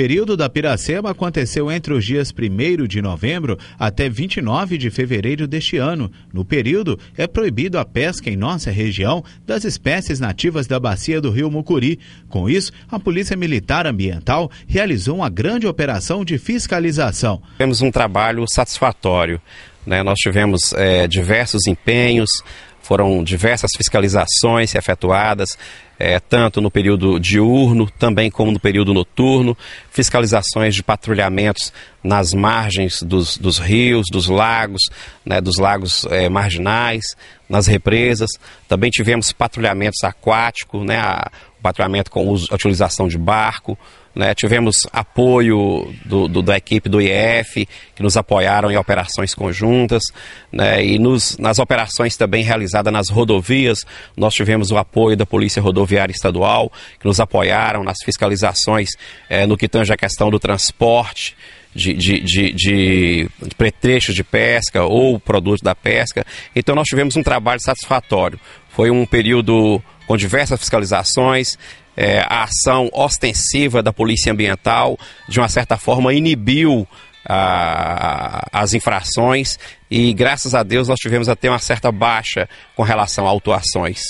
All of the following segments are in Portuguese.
período da Piracema aconteceu entre os dias 1 de novembro até 29 de fevereiro deste ano. No período, é proibido a pesca em nossa região das espécies nativas da bacia do rio Mucuri. Com isso, a Polícia Militar Ambiental realizou uma grande operação de fiscalização. Temos um trabalho satisfatório. Né? Nós tivemos é, diversos empenhos, foram diversas fiscalizações efetuadas, é, tanto no período diurno, também como no período noturno, fiscalizações de patrulhamentos nas margens dos, dos rios, dos lagos, né, dos lagos é, marginais, nas represas. Também tivemos patrulhamentos aquáticos, né, patrulhamento com uso, a utilização de barco, né, tivemos apoio do, do, da equipe do IEF, que nos apoiaram em operações conjuntas, né, e nos, nas operações também realizadas nas rodovias, nós tivemos o apoio da Polícia Rodoviária Estadual, que nos apoiaram nas fiscalizações é, no que tange à questão do transporte. De, de, de, de, de pretrechos de pesca ou produtos da pesca. Então, nós tivemos um trabalho satisfatório. Foi um período com diversas fiscalizações, é, a ação ostensiva da Polícia Ambiental, de uma certa forma, inibiu a, ah, as infrações e, graças a Deus, nós tivemos até uma certa baixa com relação a autuações.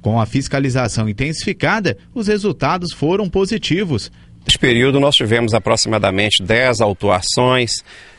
Com a fiscalização intensificada, os resultados foram positivos. Neste período, nós tivemos aproximadamente 10 autuações,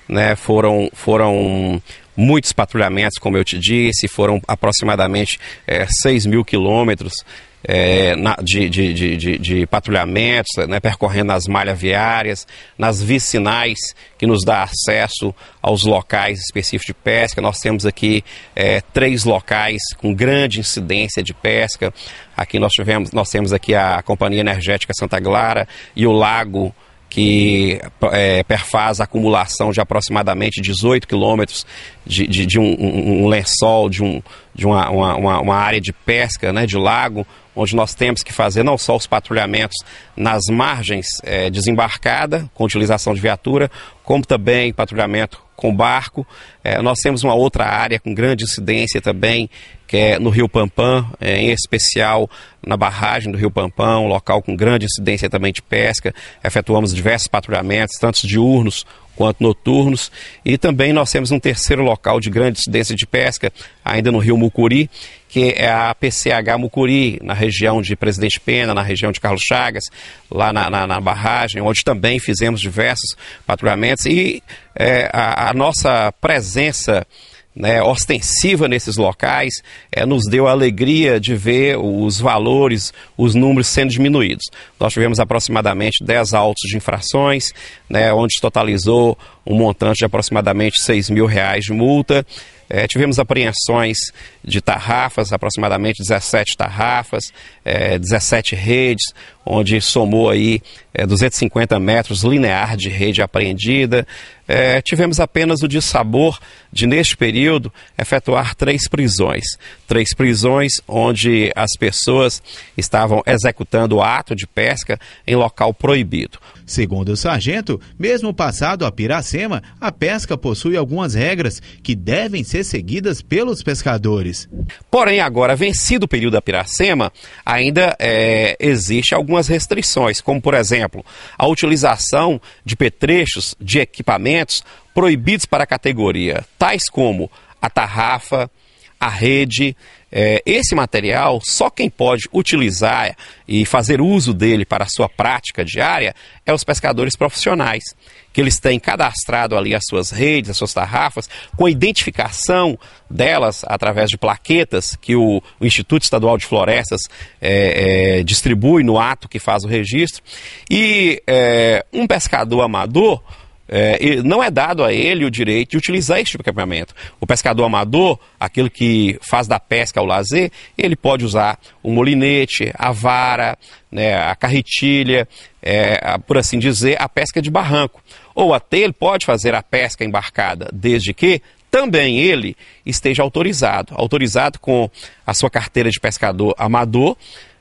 né? foram, foram muitos patrulhamentos, como eu te disse, foram aproximadamente é, eh, 6 mil quilômetros é, na, de, de, de, de, patrulhamentos, né, percorrendo as malhas viárias, nas vicinais, que nos dá acesso aos locais específicos de pesca. Nós temos aqui é, três locais com grande incidência de pesca. Aqui nós tivemos, nós temos aqui a Companhia Energética Santa Clara e o Lago que é, perfaz a acumulação de aproximadamente 18 quilômetros de, de, de um, um, um, lençol, de, um, de uma, uma, uma, área de pesca, né, de lago, onde nós temos que fazer não só os patrulhamentos nas margens é, desembarcada, com utilização de viatura, como também patrulhamento com barco. É, nós temos uma outra área com grande incidência também, que é no Rio Pampã, é, em especial na barragem do Rio Pampã, um local com grande incidência também de pesca. Efetuamos diversos patrulhamentos, tanto diurnos quanto noturnos. E também nós temos um terceiro local de grande incidência de pesca, ainda no Rio Mucuri, que é a PCH Mucuri, na região de Presidente Pena, na região de Carlos Chagas, lá na, na, na barragem, onde também fizemos diversos patrulhamentos. E é, a, a nossa presença né, ostensiva nesses locais, é, nos deu a alegria de ver os valores, os números sendo diminuídos. Nós tivemos aproximadamente 10 autos de infrações, né, onde totalizou um montante de aproximadamente 6 mil reais de multa. É, tivemos apreensões de tarrafas, aproximadamente 17 tarrafas, é, 17 redes, onde somou aí é, 250 metros linear de rede apreendida. É, tivemos apenas o dissabor de, neste período, efetuar três prisões. Três prisões onde as pessoas estavam executando o ato de pesca em local proibido. Segundo o sargento, mesmo passado a Piracema, a pesca possui algumas regras que devem ser seguidas pelos pescadores. Porém, agora, vencido o período da Piracema, ainda é, existe algumas restrições, como, por exemplo, a utilização de petrechos de equipamentos proibidos para a categoria, tais como a tarrafa, a rede. É, esse material, só quem pode utilizar e fazer uso dele para a sua prática diária é os pescadores profissionais, que eles têm cadastrado ali as suas redes, as suas tarrafas, com a identificação delas através de plaquetas que o, o Instituto Estadual de Florestas é, é, distribui no ato que faz o registro. E é, um pescador amador é, não é dado a ele o direito de utilizar esse tipo de equipamento. O pescador amador, aquele que faz da pesca o lazer, ele pode usar o molinete, a vara, né, a carretilha, é, a, por assim dizer, a pesca de barranco. Ou até ele pode fazer a pesca embarcada, desde que também ele esteja autorizado, autorizado com a sua carteira de pescador amador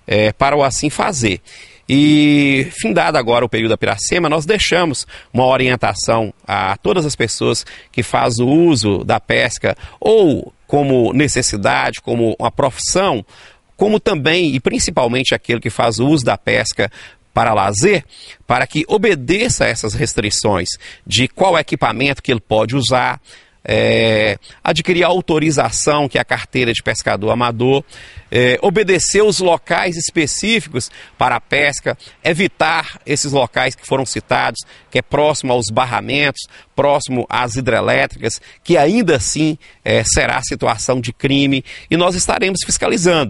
é, para o assim fazer. E, findado agora o período da Piracema, nós deixamos uma orientação a todas as pessoas que fazem o uso da pesca ou como necessidade, como uma profissão, como também e principalmente aquele que faz o uso da pesca para lazer, para que obedeça a essas restrições de qual equipamento que ele pode usar, é, adquirir a autorização, que é a carteira de pescador amador, é, obedecer os locais específicos para a pesca, evitar esses locais que foram citados, que é próximo aos barramentos, próximo às hidrelétricas, que ainda assim é, será situação de crime, e nós estaremos fiscalizando.